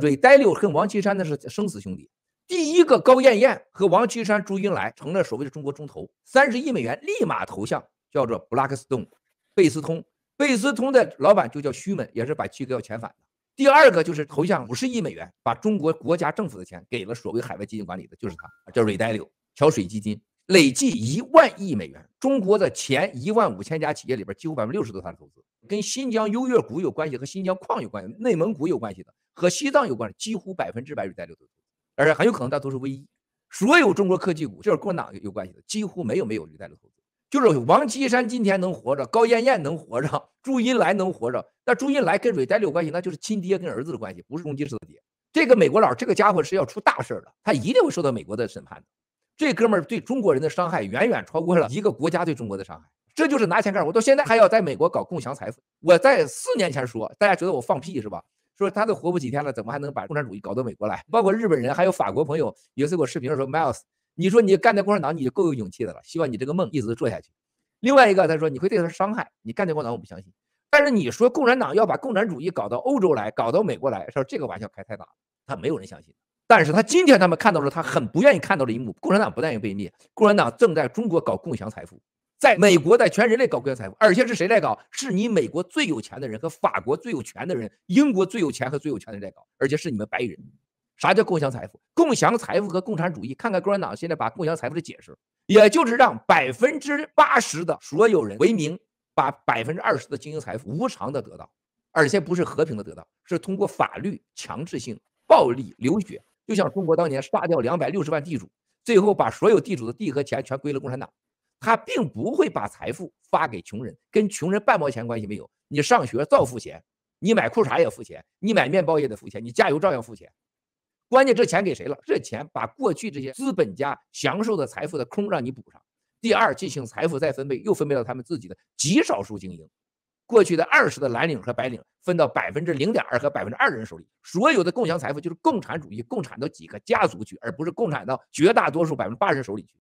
瑞呆六和王岐山那是生死兄弟。第一个高艳艳和王岐山、朱云来成了所谓的中国中投，三十亿美元立马投向叫做 Blackstone 贝斯通，贝斯通的老板就叫徐门，也是把七哥要遣返的。第二个就是投向五十亿美元，把中国国家政府的钱给了所谓海外基金管理的，就是他，叫瑞呆六桥水基金，累计一万亿美元。中国的前一万五千家企业里边，几乎百分之六十都是他的投资，跟新疆优越股有关系，和新疆矿有关系，内蒙古有关系的。和西藏有关的几乎百分之百是戴六投资，而且很有可能它都是唯一。所有中国科技股就是产党有关系的几乎没有没有戴的投资。就是王岐山今天能活着，高艳艳能活着，朱茵来能活着。那朱茵来跟戴六有关系，那就是亲爹跟儿子的关系，不是攻击式的爹。这个美国佬，这个家伙是要出大事儿他一定会受到美国的审判的。这哥们儿对中国人的伤害远远超过了一个国家对中国的伤害。这就是拿钱干，我到现在还要在美国搞共享财富。我在四年前说，大家觉得我放屁是吧？说他都活不几天了，怎么还能把共产主义搞到美国来？包括日本人还有法国朋友，有一次给我视频的时候 m i l e s 你说你干掉共产党你就够有勇气的了，希望你这个梦一直做下去。另外一个他说你会对他伤害，你干掉共产党我不相信。但是你说共产党要把共产主义搞到欧洲来，搞到美国来，说这个玩笑开太大了，他没有人相信。但是他今天他们看到了他很不愿意看到的一幕，共产党不愿意被灭，共产党正在中国搞共享财富。在美国，在全人类搞共享财富，而且是谁在搞？是你美国最有钱的人和法国最有权的人，英国最有钱和最有权的人在搞，而且是你们白人。啥叫共享财富？共享财富和共产主义，看看共产党现在把共享财富的解释，也就是让百分之八十的所有人为民，把百分之二十的精英财富无偿的得到，而且不是和平的得到，是通过法律强制性、暴力流血。就像中国当年杀掉两百六十万地主，最后把所有地主的地和钱全归了共产党。他并不会把财富发给穷人，跟穷人半毛钱关系没有。你上学照付钱，你买裤衩也付钱，你买面包也得付钱，你加油照样付钱。关键这钱给谁了？这钱把过去这些资本家享受的财富的空让你补上。第二，进行财富再分配，又分配到他们自己的极少数精英。过去的二十的蓝领和白领分到百分之零点二和百分之二的人手里。所有的共享财富就是共产主义，共产到几个家族去，而不是共产到绝大多数百分之八十人手里去。